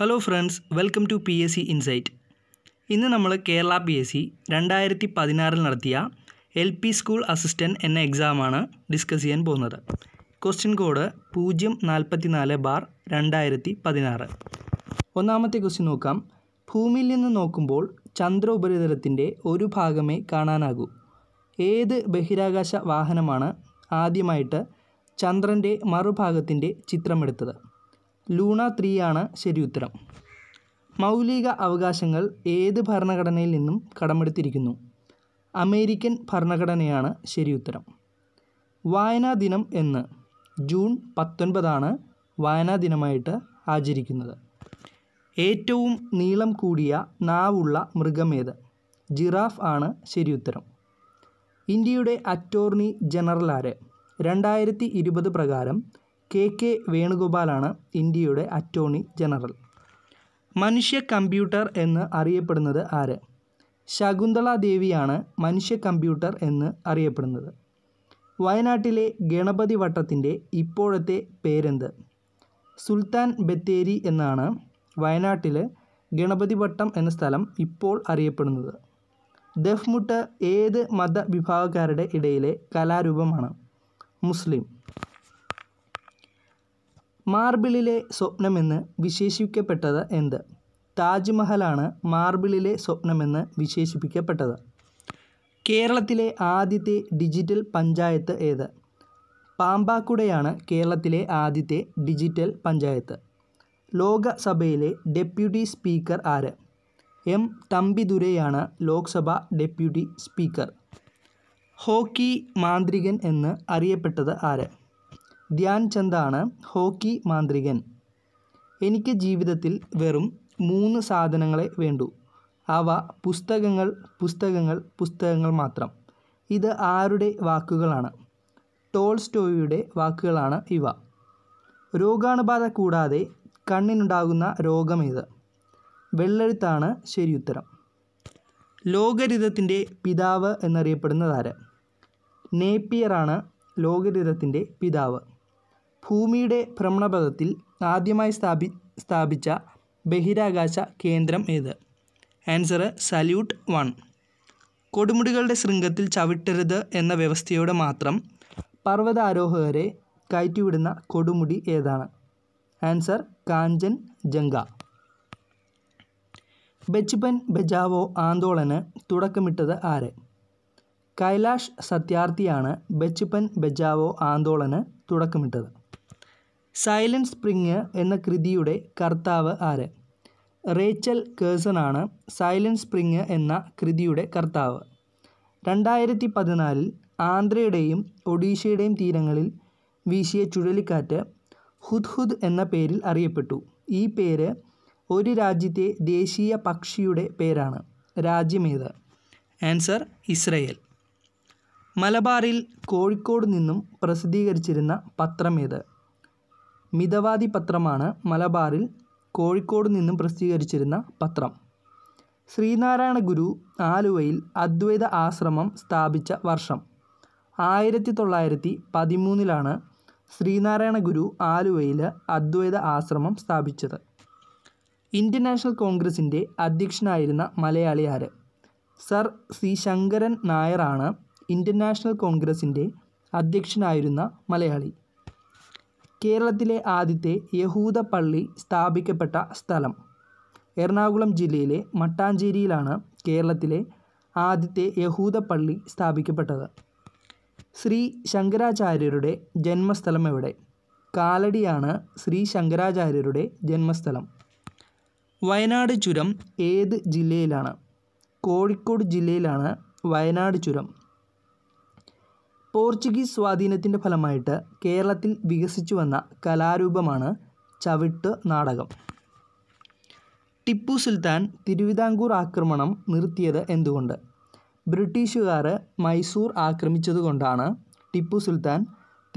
hello friends welcome to P S C insight ഇന്ന് നമ്മൾ Kerala P S C രണ്ടായിരത്തി പതിനാറിൽ നടത്തിയ എൽ പി സ്കൂൾ അസിസ്റ്റൻറ്റ് എന്ന എക്സാമാണ് ഡിസ്കസ് ചെയ്യാൻ പോകുന്നത് ക്വസ്റ്റ്യൻ കോഡ് പൂജ്യം നാൽപ്പത്തി നാല് ബാർ രണ്ടായിരത്തി പതിനാറ് ഒന്നാമത്തെ ക്വസ്റ്റ്യൻ നോക്കാം ഭൂമിയിൽ നിന്ന് നോക്കുമ്പോൾ ചന്ദ്ര ഉപരിതലത്തിൻ്റെ ഒരു ഭാഗമേ കാണാനാകൂ ഏത് ബഹിരാകാശ വാഹനമാണ് ആദ്യമായിട്ട് ചന്ദ്രൻ്റെ മറുഭാഗത്തിൻ്റെ ചിത്രമെടുത്തത് ലൂണ ത്രീ ആണ് ശരി ഉത്തരം മൗലിക അവകാശങ്ങൾ ഏത് ഭരണഘടനയിൽ നിന്നും കടമെടുത്തിരിക്കുന്നു അമേരിക്കൻ ഭരണഘടനയാണ് ശരി ഉത്തരം വായനാ ദിനം എന്ന് ജൂൺ പത്തൊൻപതാണ് വായനാ ദിനമായിട്ട് ആചരിക്കുന്നത് ഏറ്റവും നീളം കൂടിയ നാവുള്ള മൃഗമേത് ജിറാഫ് ആണ് ശരി ഉത്തരം ഇന്ത്യയുടെ അറ്റോർണി ജനറൽ ആര് രണ്ടായിരത്തി ഇരുപത് പ്രകാരം കെ കെ വേണുഗോപാലാണ് ഇന്ത്യയുടെ അറ്റോർണി ജനറൽ മനുഷ്യ കമ്പ്യൂട്ടർ എന്ന് അറിയപ്പെടുന്നത് ആര് ശകുന്തള ദേവിയാണ് മനുഷ്യ കമ്പ്യൂട്ടർ എന്ന് അറിയപ്പെടുന്നത് വയനാട്ടിലെ ഗണപതി വട്ടത്തിൻ്റെ ഇപ്പോഴത്തെ പേരെന്ത് സുൽത്താൻ ബത്തേരി എന്നാണ് വയനാട്ടിലെ ഗണപതി വട്ടം എന്ന സ്ഥലം ഇപ്പോൾ അറിയപ്പെടുന്നത് ദഫ്മുട്ട് ഏത് മതവിഭാഗക്കാരുടെ ഇടയിലെ കലാരൂപമാണ് മുസ്ലിം മാർബിളിലെ സ്വപ്നമെന്ന് വിശേഷിപ്പിക്കപ്പെട്ടത് എന്ത് താജ്മഹലാണ് മാർബിളിലെ സ്വപ്നമെന്ന് വിശേഷിപ്പിക്കപ്പെട്ടത് കേരളത്തിലെ ആദ്യത്തെ ഡിജിറ്റൽ പഞ്ചായത്ത് ഏത് പാമ്പാക്കുടയാണ് കേരളത്തിലെ ആദ്യത്തെ ഡിജിറ്റൽ പഞ്ചായത്ത് ലോകസഭയിലെ ഡെപ്യൂട്ടി സ്പീക്കർ ആര് എം തമ്പിദുരയാണ് ലോക്സഭ ഡെപ്യൂട്ടി സ്പീക്കർ ഹോക്കി മാന്ത്രികൻ എന്ന് അറിയപ്പെട്ടത് ആര് ധ്യാൻ ചന്ദാണ് ഹോക്കി മാന്ത്രികൻ എനിക്ക് ജീവിതത്തിൽ വെറും മൂന്ന് സാധനങ്ങളെ വേണ്ടു അവ പുസ്തകങ്ങൾ പുസ്തകങ്ങൾ പുസ്തകങ്ങൾ മാത്രം ഇത് ആരുടെ വാക്കുകളാണ് ടോൾസ്റ്റോയുടെ വാക്കുകളാണ് ഇവ രോഗാണുബാധ കൂടാതെ കണ്ണിനുണ്ടാകുന്ന രോഗമേത് വെള്ളെഴുത്താണ് ശരിയുത്തരം ലോകരിതത്തിൻ്റെ പിതാവ് എന്നറിയപ്പെടുന്നതാര് നേപ്പിയറാണ് ലോകരിതത്തിൻ്റെ പിതാവ് ഭൂമിയുടെ ഭ്രമണപഥത്തിൽ ആദ്യമായി സ്ഥാപി സ്ഥാപിച്ച ബഹിരാകാശ കേന്ദ്രം ഏത് ആൻസർ സല്യൂട്ട് വൺ കൊടുമുടികളുടെ ശൃംഗത്തിൽ ചവിട്ടരുത് എന്ന വ്യവസ്ഥയോടെ മാത്രം പർവ്വതാരോഹകരെ കയറ്റിവിടുന്ന കൊടുമുടി ഏതാണ് ആൻസർ കാഞ്ചൻ ജംഗ ബച്പൻ ബജാവോ ആന്തോളന് തുടക്കമിട്ടത് ആര് കൈലാഷ് സത്യാർത്ഥിയാണ് ബച്പൻ ബജാവോ ആന്തോളന് തുടക്കമിട്ടത് സൈലൻറ്റ് സ്പ്രിംഗ് എന്ന കൃതിയുടെ കർത്താവ് ആര് റേച്ചൽ കേഴ്സണാണ് സൈലൻറ്റ് സ്പ്രിംഗ് എന്ന കൃതിയുടെ കർത്താവ് രണ്ടായിരത്തി പതിനാലിൽ ആന്ധ്രയുടെയും ഒഡീഷയുടെയും തീരങ്ങളിൽ വീശിയ ചുഴലിക്കാറ്റ് ഹുദ്ഹുദ് എന്ന പേരിൽ അറിയപ്പെട്ടു ഈ പേര് ഒരു രാജ്യത്തെ ദേശീയ പക്ഷിയുടെ പേരാണ് രാജ്യമേത് ആൻസർ ഇസ്രയേൽ മലബാറിൽ കോഴിക്കോട് നിന്നും പ്രസിദ്ധീകരിച്ചിരുന്ന പത്രമേത് മിതവാദി പത്രമാണ് മലബാറിൽ കോഴിക്കോട് നിന്നും പ്രസിദ്ധീകരിച്ചിരുന്ന പത്രം ശ്രീനാരായണ ഗുരു ആലുവയിൽ അദ്വൈത ആശ്രമം സ്ഥാപിച്ച വർഷം ആയിരത്തി തൊള്ളായിരത്തി പതിമൂന്നിലാണ് ശ്രീനാരായണ ഗുരു ആലുവയിൽ അദ്വൈത ആശ്രമം സ്ഥാപിച്ചത് ഇന്ത്യൻ നാഷണൽ കോൺഗ്രസിൻ്റെ അധ്യക്ഷനായിരുന്ന മലയാളി ആര് സർ സി ശങ്കരൻ നായരാണ് ഇന്ത്യൻ നാഷണൽ കോൺഗ്രസിൻ്റെ അധ്യക്ഷനായിരുന്ന മലയാളി കേരളത്തിലെ ആദ്യത്തെ യഹൂദ പള്ളി സ്ഥാപിക്കപ്പെട്ട സ്ഥലം എറണാകുളം ജില്ലയിലെ മട്ടാഞ്ചേരിയിലാണ് കേരളത്തിലെ ആദ്യത്തെ യഹൂദ പള്ളി സ്ഥാപിക്കപ്പെട്ടത് ശ്രീ ശങ്കരാചാര്യരുടെ ജന്മസ്ഥലം എവിടെ കാലടിയാണ് ശ്രീ ശങ്കരാചാര്യരുടെ ജന്മസ്ഥലം വയനാട് ചുരം ഏത് ജില്ലയിലാണ് കോഴിക്കോട് ജില്ലയിലാണ് വയനാട് ചുരം പോർച്ചുഗീസ് സ്വാധീനത്തിൻ്റെ ഫലമായിട്ട് കേരളത്തിൽ വികസിച്ചു വന്ന കലാരൂപമാണ് ചവിട്ട് നാടകം ടിപ്പു സുൽത്താൻ തിരുവിതാംകൂർ ആക്രമണം നിർത്തിയത് എന്തുകൊണ്ട് ബ്രിട്ടീഷുകാർ മൈസൂർ ആക്രമിച്ചതുകൊണ്ടാണ് ടിപ്പു സുൽത്താൻ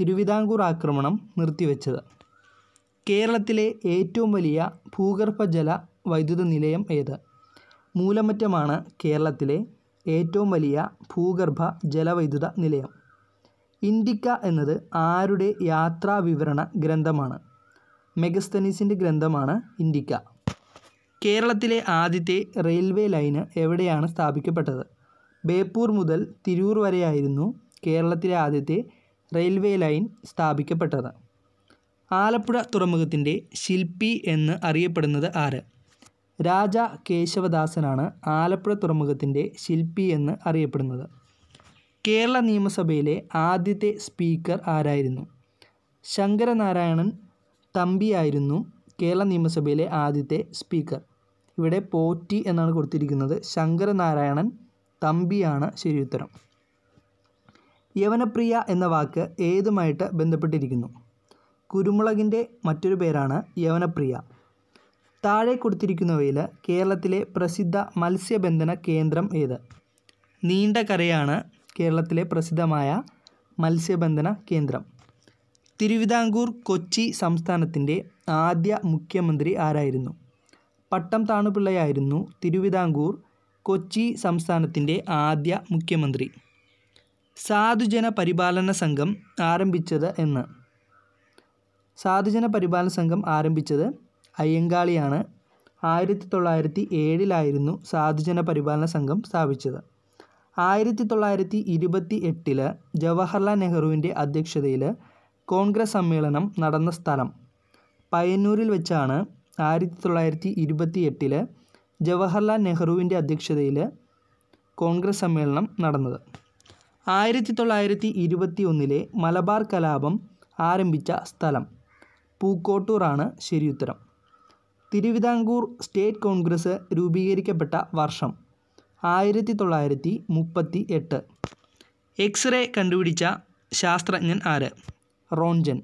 തിരുവിതാംകൂർ ആക്രമണം നിർത്തിവെച്ചത് കേരളത്തിലെ ഏറ്റവും വലിയ ഭൂഗർഭജല വൈദ്യുത നിലയം ഏത് മൂലമറ്റമാണ് കേരളത്തിലെ ഏറ്റവും വലിയ ഭൂഗർഭ ജലവൈദ്യുത നിലയം ഇൻഡിക്ക എന്നത് ആരുടെ യാത്രാവിവരണ ഗ്രന്ഥമാണ് മെഗസ്തനീസിൻ്റെ ഗ്രന്ഥമാണ് ഇൻഡിക്ക കേരളത്തിലെ ആദ്യത്തെ റെയിൽവേ ലൈന് എവിടെയാണ് സ്ഥാപിക്കപ്പെട്ടത് ബേപ്പൂർ മുതൽ തിരൂർ വരെയായിരുന്നു കേരളത്തിലെ ആദ്യത്തെ റെയിൽവേ ലൈൻ സ്ഥാപിക്കപ്പെട്ടത് ആലപ്പുഴ തുറമുഖത്തിൻ്റെ ശില്പി എന്ന് അറിയപ്പെടുന്നത് ആര് രാജ കേശവദാസനാണ് ആലപ്പുഴ തുറമുഖത്തിൻ്റെ ശില്പി എന്ന് അറിയപ്പെടുന്നത് കേരള നിയമസഭയിലെ ആദ്യത്തെ സ്പീക്കർ ആരായിരുന്നു ശങ്കരനാരായണൻ തമ്പിയായിരുന്നു കേരള നിയമസഭയിലെ ആദ്യത്തെ സ്പീക്കർ ഇവിടെ പോറ്റി എന്നാണ് കൊടുത്തിരിക്കുന്നത് ശങ്കരനാരായണൻ തമ്പിയാണ് ശരിയുത്തരം യവനപ്രിയ എന്ന വാക്ക് ഏതുമായിട്ട് ബന്ധപ്പെട്ടിരിക്കുന്നു കുരുമുളകിൻ്റെ മറ്റൊരു പേരാണ് യവനപ്രിയ താഴെ കൊടുത്തിരിക്കുന്നവയിൽ കേരളത്തിലെ പ്രസിദ്ധ മത്സ്യബന്ധന കേന്ദ്രം ഏത് നീണ്ടകരയാണ് കേരളത്തിലെ പ്രസിദ്ധമായ മത്സ്യബന്ധന കേന്ദ്രം തിരുവിതാംകൂർ കൊച്ചി സംസ്ഥാനത്തിൻ്റെ ആദ്യ മുഖ്യമന്ത്രി ആരായിരുന്നു പട്ടം താണുപിള്ളയായിരുന്നു തിരുവിതാംകൂർ കൊച്ചി സംസ്ഥാനത്തിൻ്റെ ആദ്യ മുഖ്യമന്ത്രി സാധുജന പരിപാലന സംഘം ആരംഭിച്ചത് എന്ന് സാധുജന പരിപാലന സംഘം ആരംഭിച്ചത് അയ്യങ്കാളിയാണ് ആയിരത്തി തൊള്ളായിരത്തി ഏഴിലായിരുന്നു സാധുജന പരിപാലന സംഘം സ്ഥാപിച്ചത് ആയിരത്തി തൊള്ളായിരത്തി ഇരുപത്തി എട്ടില് ജവഹർലാൽ നെഹ്റുവിൻ്റെ അധ്യക്ഷതയിൽ കോൺഗ്രസ് സമ്മേളനം നടന്ന സ്ഥലം പയ്യന്നൂരിൽ വെച്ചാണ് ആയിരത്തി തൊള്ളായിരത്തി ഇരുപത്തി എട്ടില് ജവഹർലാൽ നെഹ്റുവിൻ്റെ അധ്യക്ഷതയിൽ കോൺഗ്രസ് സമ്മേളനം നടന്നത് ആയിരത്തി തൊള്ളായിരത്തി ഇരുപത്തി ഒന്നിലെ മലബാർ കലാപം ആരംഭിച്ച സ്ഥലം പൂക്കോട്ടൂറാണ് ശരിയുത്തരം തിരുവിതാംകൂർ സ്റ്റേറ്റ് കോൺഗ്രസ് രൂപീകരിക്കപ്പെട്ട വർഷം ആയിരത്തി തൊള്ളായിരത്തി മുപ്പത്തി എട്ട് എക്സ്റേ കണ്ടുപിടിച്ച ശാസ്ത്രജ്ഞൻ ആര് റോൺജൻ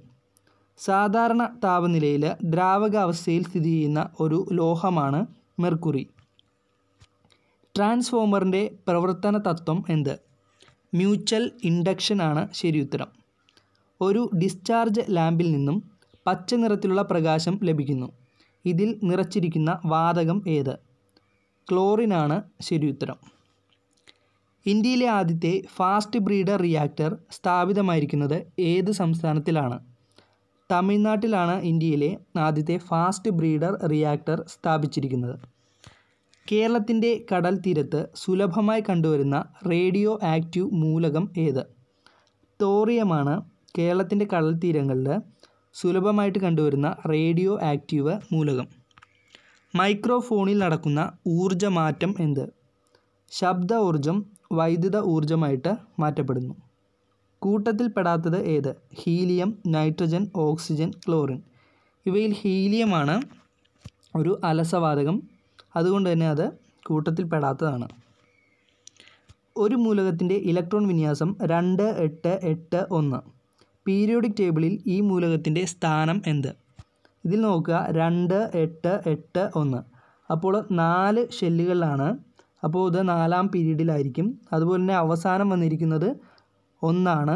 സാധാരണ താപനിലയിൽ ദ്രാവകാവസ്ഥയിൽ സ്ഥിതി ചെയ്യുന്ന ഒരു ലോഹമാണ് മെർക്കുറി ട്രാൻസ്ഫോമറിൻ്റെ പ്രവർത്തന തത്വം എന്ത് മ്യൂച്വൽ ഇൻഡക്ഷൻ ആണ് ശരിയുത്തരം ഒരു ഡിസ്ചാർജ് ലാമ്പിൽ നിന്നും പച്ച നിറത്തിലുള്ള പ്രകാശം ലഭിക്കുന്നു ഇതിൽ നിറച്ചിരിക്കുന്ന വാതകം ഏത് ക്ലോറിനാണ് ശരി ഉത്തരം ഇന്ത്യയിലെ ആദ്യത്തെ ഫാസ്റ്റ് ബ്രീഡർ റിയാക്ടർ സ്ഥാപിതമായിരിക്കുന്നത് ഏത് സംസ്ഥാനത്തിലാണ് തമിഴ്നാട്ടിലാണ് ഇന്ത്യയിലെ ആദ്യത്തെ ഫാസ്റ്റ് ബ്രീഡർ റിയാക്ടർ സ്ഥാപിച്ചിരിക്കുന്നത് കേരളത്തിൻ്റെ കടൽ തീരത്ത് സുലഭമായി കണ്ടുവരുന്ന റേഡിയോ ആക്റ്റീവ് മൂലകം ഏത് തോറിയമാണ് കേരളത്തിൻ്റെ കടൽ തീരങ്ങളിൽ സുലഭമായിട്ട് കണ്ടുവരുന്ന റേഡിയോ ആക്റ്റീവ് മൂലകം മൈക്രോഫോണിൽ നടക്കുന്ന ഊർജ്ജമാറ്റം എന്ത് ശബ്ദ ഊർജം വൈദ്യുത ഊർജമായിട്ട് മാറ്റപ്പെടുന്നു കൂട്ടത്തിൽപ്പെടാത്തത് ഏത് ഹീലിയം നൈട്രജൻ ഓക്സിജൻ ക്ലോറിൻ ഇവയിൽ ഹീലിയമാണ് ഒരു അലസവാതകം അതുകൊണ്ട് തന്നെ അത് കൂട്ടത്തിൽപ്പെടാത്തതാണ് ഒരു മൂലകത്തിൻ്റെ ഇലക്ട്രോൺ വിന്യാസം രണ്ട് എട്ട് എട്ട് ഒന്ന് പീരിയോഡിക് ടേബിളിൽ ഈ മൂലകത്തിൻ്റെ സ്ഥാനം എന്ത് ഇതിൽ നോക്കുക രണ്ട് എട്ട് എട്ട് ഒന്ന് അപ്പോൾ നാല് ഷെല്ലുകളിലാണ് അപ്പോൾ ഇത് നാലാം പീരീഡിലായിരിക്കും അതുപോലെ തന്നെ അവസാനം വന്നിരിക്കുന്നത് ഒന്നാണ്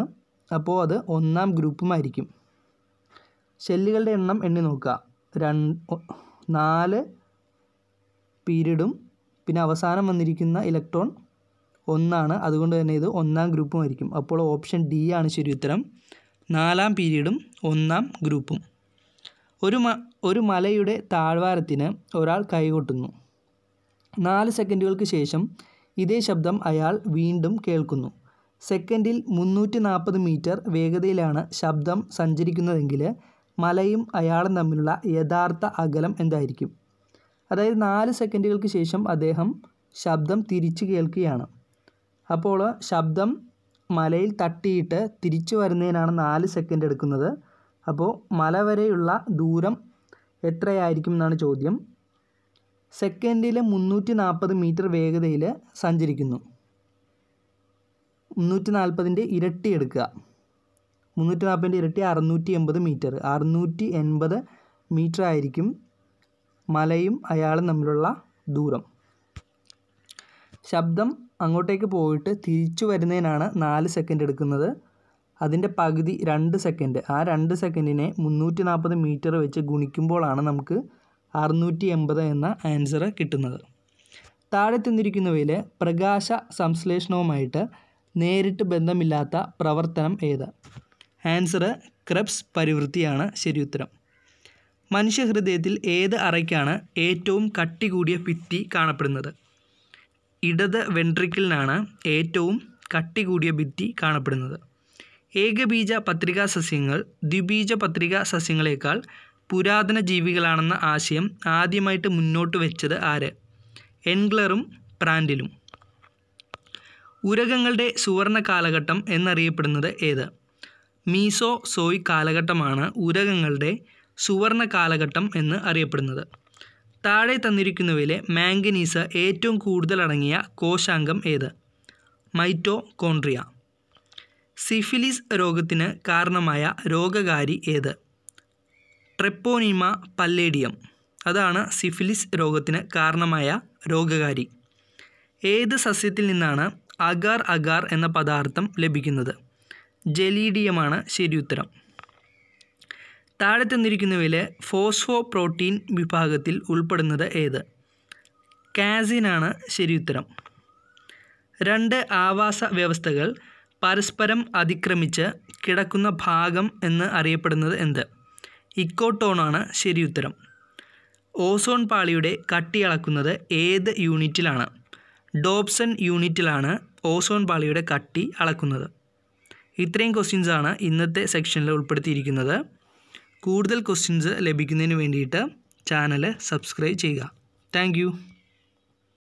അപ്പോൾ അത് ഒന്നാം ഗ്രൂപ്പുമായിരിക്കും ഷെല്ലുകളുടെ എണ്ണം എണ്ണി നോക്കുക രണ്ട് നാല് പീരീഡും പിന്നെ അവസാനം വന്നിരിക്കുന്ന ഇലക്ട്രോൺ ഒന്നാണ് അതുകൊണ്ട് തന്നെ ഇത് ഒന്നാം ഗ്രൂപ്പുമായിരിക്കും അപ്പോൾ ഓപ്ഷൻ ഡി ആണ് ശരി ഉത്തരം നാലാം പീരീഡും ഒന്നാം ഗ്രൂപ്പും ഒരു ഒരു മലയുടെ താഴ്വാരത്തിന് ഒരാൾ കൈകൊട്ടുന്നു നാല് സെക്കൻഡുകൾക്ക് ശേഷം ഇതേ ശബ്ദം അയാൾ വീണ്ടും കേൾക്കുന്നു സെക്കൻഡിൽ മുന്നൂറ്റി നാൽപ്പത് മീറ്റർ വേഗതയിലാണ് ശബ്ദം സഞ്ചരിക്കുന്നതെങ്കിൽ മലയും അയാളും തമ്മിലുള്ള യഥാർത്ഥ അകലം എന്തായിരിക്കും അതായത് നാല് സെക്കൻഡുകൾക്ക് ശേഷം അദ്ദേഹം ശബ്ദം തിരിച്ചു കേൾക്കുകയാണ് അപ്പോൾ ശബ്ദം മലയിൽ തട്ടിയിട്ട് തിരിച്ചു വരുന്നതിനാണ് നാല് സെക്കൻഡ് എടുക്കുന്നത് അപ്പോൾ മല വരെയുള്ള ദൂരം എത്രയായിരിക്കും എന്നാണ് ചോദ്യം സെക്കൻഡിൽ മുന്നൂറ്റി നാൽപ്പത് മീറ്റർ വേഗതയിൽ സഞ്ചരിക്കുന്നു മുന്നൂറ്റി നാൽപ്പതിൻ്റെ ഇരട്ടി എടുക്കുക മുന്നൂറ്റി നാൽപ്പതിൻ്റെ ഇരട്ടി അറുന്നൂറ്റി എൺപത് മീറ്റർ അറുന്നൂറ്റി എൺപത് മീറ്റർ ആയിരിക്കും മലയും അയാളും തമ്മിലുള്ള ദൂരം ശബ്ദം അങ്ങോട്ടേക്ക് പോയിട്ട് തിരിച്ചു വരുന്നതിനാണ് നാല് സെക്കൻഡ് എടുക്കുന്നത് അതിൻ്റെ പകുതി രണ്ട് സെക്കൻഡ് ആ രണ്ട് സെക്കൻഡിനെ മുന്നൂറ്റി നാൽപ്പത് മീറ്റർ വെച്ച് ഗുണിക്കുമ്പോഴാണ് നമുക്ക് അറുന്നൂറ്റി എൺപത് എന്ന ആൻസർ കിട്ടുന്നത് താഴെ തന്നിരിക്കുന്നവയിൽ പ്രകാശ സംശ്ലേഷണവുമായിട്ട് നേരിട്ട് ബന്ധമില്ലാത്ത പ്രവർത്തനം ഏത് ആൻസർ ക്രബ്സ് പരിവൃത്തിയാണ് മനുഷ്യ മനുഷ്യഹൃദയത്തിൽ ഏത് അറയ്ക്കാണ് ഏറ്റവും കട്ടി കൂടിയ ഭിത്തി കാണപ്പെടുന്നത് ഇടത് വെൻട്രിക്കലിനാണ് ഏറ്റവും കട്ടി കൂടിയ ഭിത്തി കാണപ്പെടുന്നത് ഏകബീജ പത്രികാ സസ്യങ്ങൾ ദ്വിബീജ പത്രികാ സസ്യങ്ങളേക്കാൾ പുരാതന ജീവികളാണെന്ന ആശയം ആദ്യമായിട്ട് മുന്നോട്ട് വെച്ചത് ആര് എൻഗ്ലറും പ്രാൻഡിലും ഉരകങ്ങളുടെ സുവർണ കാലഘട്ടം എന്നറിയപ്പെടുന്നത് ഏത് മീസോ സോയ് കാലഘട്ടമാണ് ഉരകങ്ങളുടെ സുവർണ കാലഘട്ടം എന്ന് അറിയപ്പെടുന്നത് താഴെ തന്നിരിക്കുന്നവയിലെ മാംഗനീസ് ഏറ്റവും കൂടുതലടങ്ങിയ കോശാംഗം ഏത് കോൺട്രിയ സിഫിലിസ് രോഗത്തിന് കാരണമായ രോഗകാരി ഏത് ട്രെപ്പോനിമ പല്ലേഡിയം അതാണ് സിഫിലിസ് രോഗത്തിന് കാരണമായ രോഗകാരി ഏത് സസ്യത്തിൽ നിന്നാണ് അഗാർ അഗാർ എന്ന പദാർത്ഥം ലഭിക്കുന്നത് ജലീഡിയമാണ് ശരിയുത്തരം താഴെ തന്നിരിക്കുന്നവയിലെ ഫോസ്ഫോ പ്രോട്ടീൻ വിഭാഗത്തിൽ ഉൾപ്പെടുന്നത് ഏത് കാസിനാണ് ശരിയുത്തരം രണ്ട് ആവാസ വ്യവസ്ഥകൾ പരസ്പരം അതിക്രമിച്ച് കിടക്കുന്ന ഭാഗം എന്ന് അറിയപ്പെടുന്നത് എന്ത് ഇക്കോട്ടോണാണ് ശരിയുത്തരം ഓസോൺ പാളിയുടെ കട്ടി അളക്കുന്നത് ഏത് യൂണിറ്റിലാണ് ഡോബ്സൺ യൂണിറ്റിലാണ് ഓസോൺ പാളിയുടെ കട്ടി അളക്കുന്നത് ഇത്രയും ക്വസ്റ്റ്യൻസാണ് ഇന്നത്തെ സെക്ഷനിൽ ഉൾപ്പെടുത്തിയിരിക്കുന്നത് കൂടുതൽ ക്വസ്റ്റ്യൻസ് ലഭിക്കുന്നതിന് വേണ്ടിയിട്ട് ചാനൽ സബ്സ്ക്രൈബ് ചെയ്യുക താങ്ക്